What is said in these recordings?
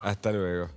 Hasta luego.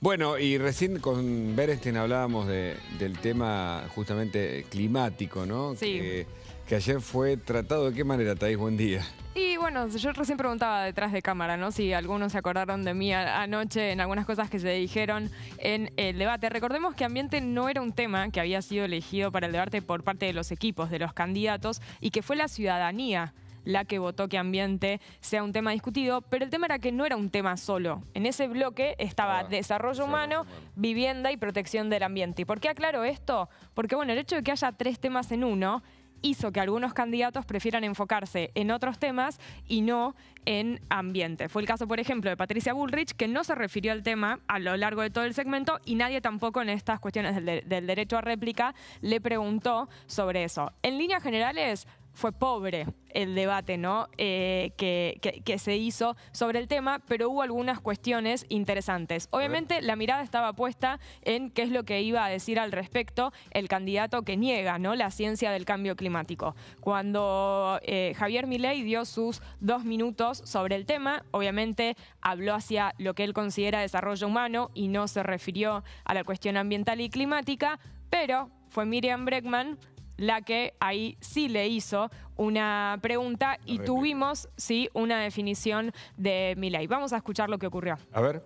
Bueno, y recién con Berenstein hablábamos del tema justamente climático, ¿no? Sí. Que, que, ayer fue tratado. ¿De qué manera, Thais? Buen día. Y bueno, yo recién preguntaba detrás de cámara, ¿no? Si algunos se acordaron de mí anoche en algunas cosas que se dijeron en el debate. Recordemos que ambiente no era un tema que había sido elegido para el debate por parte de los equipos, de los candidatos, y que fue la ciudadanía la que votó que ambiente sea un tema discutido, pero el tema era que no era un tema solo. En ese bloque estaba desarrollo humano, vivienda y protección del ambiente. ¿Y por qué aclaro esto? Porque bueno, el hecho de que haya tres temas en uno hizo que algunos candidatos prefieran enfocarse en otros temas y no en ambiente. Fue el caso, por ejemplo, de Patricia Bullrich, que no se refirió al tema a lo largo de todo el segmento y nadie tampoco en estas cuestiones del, del derecho a réplica le preguntó sobre eso. En líneas generales, fue pobre el debate ¿no? Eh, que, se hizo sobre el tema, pero hubo algunas cuestiones interesantes. Obviamente la mirada estaba puesta en qué es lo que iba a decir al respecto el candidato que niega ¿no? la ciencia del cambio climático. Cuando eh, Javier Milei dio sus dos minutos sobre el tema, obviamente habló hacia lo que él considera desarrollo humano y no se refirió a la cuestión ambiental y climática, pero fue Miriam Bregman la que ahí sí le hizo una pregunta y tuvimos, sí, una definición de ley. Vamos a escuchar lo que ocurrió. A ver.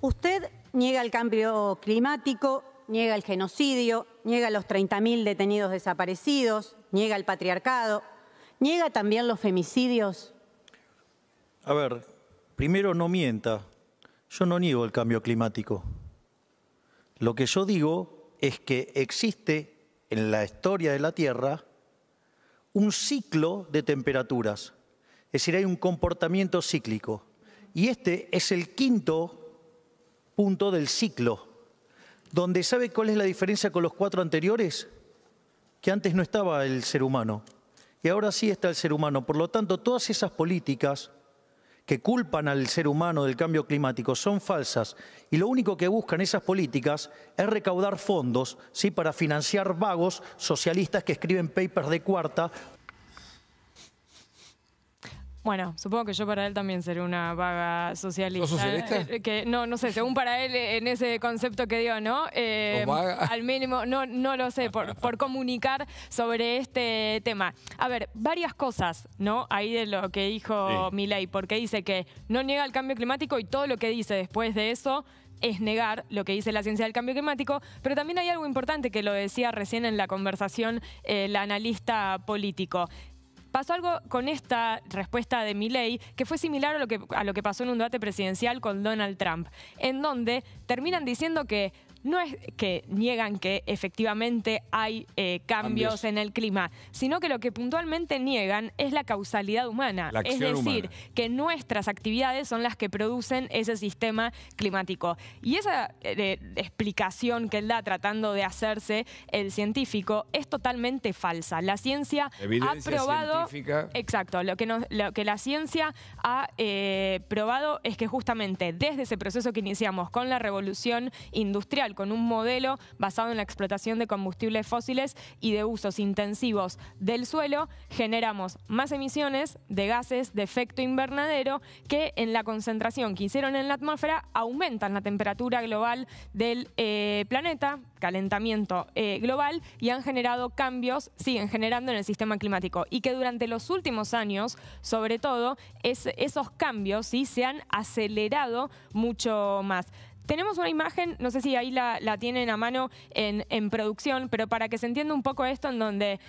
Usted niega el cambio climático, niega el genocidio, niega los 30.000 detenidos desaparecidos, niega el patriarcado, niega también los femicidios. A ver, primero no mienta. Yo no niego el cambio climático. Lo que yo digo es que existe en la historia de la Tierra un ciclo de temperaturas. Es decir, hay un comportamiento cíclico. Y este es el quinto punto del ciclo, donde sabe cuál es la diferencia con los cuatro anteriores, que antes no estaba el ser humano. Y ahora sí está el ser humano. Por lo tanto, todas esas políticas que culpan al ser humano del cambio climático son falsas y lo único que buscan esas políticas es recaudar fondos ¿sí? para financiar vagos socialistas que escriben papers de cuarta bueno, supongo que yo para él también seré una vaga socialista. Eh, eh, no, no sé, según para él, eh, en ese concepto que dio, ¿no? al mínimo, no, no lo sé, por, comunicar sobre este tema. A ver, varias cosas, ¿no? Ahí de lo que dijo sí. Milei, porque dice que no niega el cambio climático y todo lo que dice después de eso es negar lo que dice la ciencia del cambio climático, pero también hay algo importante que lo decía recién en la conversación el analista político. Pasó algo con esta respuesta de Milley que fue similar a lo que, a lo que pasó en un debate presidencial con Donald Trump, en donde terminan diciendo que no es que niegan que efectivamente hay eh, cambios, en el clima, sino que lo que puntualmente niegan es la causalidad humana. es decir, que nuestras actividades son las que producen ese sistema climático. Y esa eh, explicación que él da tratando de hacerse el científico es totalmente falsa. La ciencia ha probado... Exacto, lo que, lo que la ciencia ha eh, probado es que justamente desde ese proceso que iniciamos con la revolución industrial, con un modelo basado en la explotación de combustibles fósiles y de usos intensivos del suelo, generamos más emisiones de gases de efecto invernadero que en la concentración que hicieron en la atmósfera aumentan la temperatura global del eh, planeta, calentamiento eh, global, y han generado cambios, siguen generando en el sistema climático. Y que durante los últimos años, sobre todo, esos cambios se han acelerado mucho más. Tenemos una imagen, no sé si ahí la, tienen a mano en, producción, pero para que se entienda un poco esto, en donde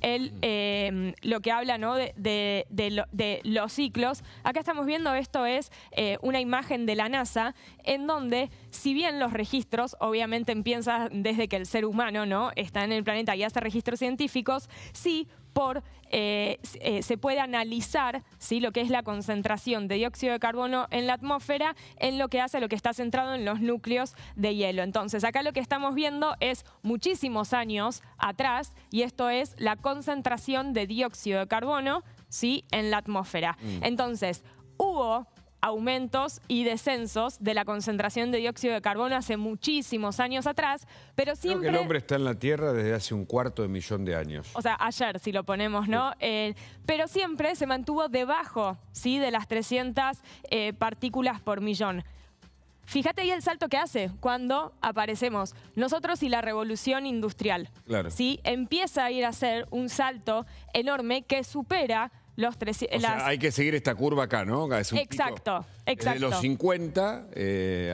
él eh, lo que habla de, los ciclos, acá estamos viendo esto es eh, una imagen de la NASA, en donde si bien los registros obviamente empiezan desde que el ser humano ¿no? está en el planeta y hace registros científicos, sí por, eh, eh, se puede analizar ¿sí? lo que es la concentración de dióxido de carbono en la atmósfera en lo que hace lo que está centrado en los núcleos de hielo. Entonces, acá lo que estamos viendo es muchísimos años atrás y esto es la concentración de dióxido de carbono ¿sí? en la atmósfera. Mm. Entonces, hubo aumentos y descensos de la concentración de dióxido de carbono hace muchísimos años atrás, pero siempre... Creo que el hombre está en la Tierra desde hace un cuarto de millón de años. O sea, ayer si lo ponemos, ¿no? Eh, pero siempre se mantuvo debajo, ¿sí? De las 300 eh, partículas por millón. Fíjate ahí el salto que hace cuando aparecemos nosotros y la revolución industrial. Claro. ¿sí? Empieza a ir a hacer un salto enorme que supera hay que seguir esta curva acá, ¿no? exacto, exacto. Desde los 50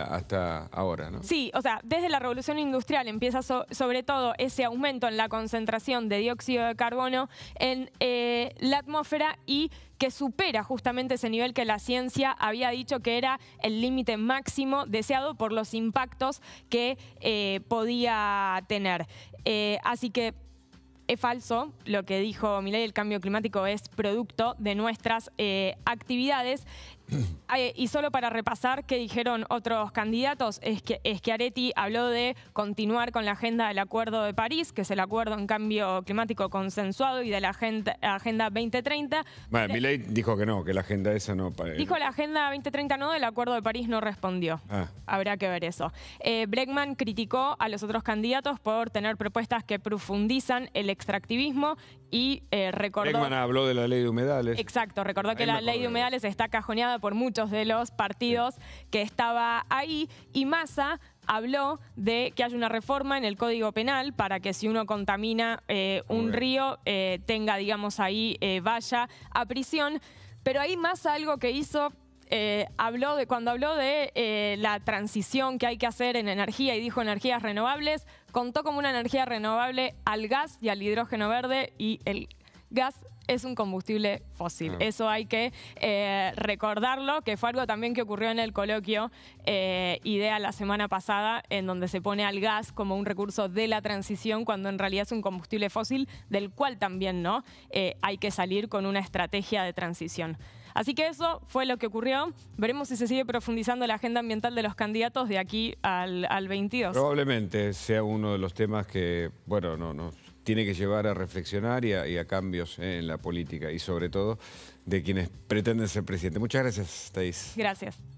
hasta ahora, ¿no? Sí, o sea, desde la revolución industrial empieza sobre todo ese aumento en la concentración de dióxido de carbono en eh, la atmósfera y que supera justamente ese nivel que la ciencia había dicho que era el límite máximo deseado por los impactos que eh, podía tener. Eh, así que es falso lo que dijo Milay, el cambio climático es producto de nuestras eh, actividades Ah, eh, y solo para repasar qué dijeron otros candidatos, es que Areti habló de continuar con la agenda del Acuerdo de París, que es el acuerdo en cambio climático consensuado, y de la Agenda, 2030. Bueno, dijo que no, que la agenda esa no... Dijo la Agenda 2030 no, del Acuerdo de París no respondió. Ah. Habrá que ver eso. Eh, criticó a los otros candidatos por tener propuestas que profundizan el extractivismo y eh, recordó... habló de la ley de humedales. Exacto, recordó que la ley de humedales está cajoneada por muchos de los partidos que estaba ahí y Massa habló de que hay una reforma en el Código Penal para que si uno contamina eh, un río eh, tenga, digamos, ahí vaya a prisión. Pero ahí Massa algo que hizo eh, habló de, cuando habló de eh, la transición que hay que hacer en energía y dijo energías renovables, contó como una energía renovable al gas y al hidrógeno verde y el gas es un combustible fósil. Eso hay que eh, recordarlo, que fue algo también que ocurrió en el coloquio IDEA la semana pasada, en donde se pone al gas como un recurso de la transición, cuando en realidad es un combustible fósil, del cual también no hay que salir con una estrategia de transición. Así que eso fue lo que ocurrió. Veremos si se sigue profundizando la agenda ambiental de los candidatos de aquí al, 22. Probablemente sea uno de los temas que, bueno, no, no, tiene que llevar a reflexionar y a, cambios en la política y sobre todo de quienes pretenden ser presidente. Muchas gracias, Thais. Gracias.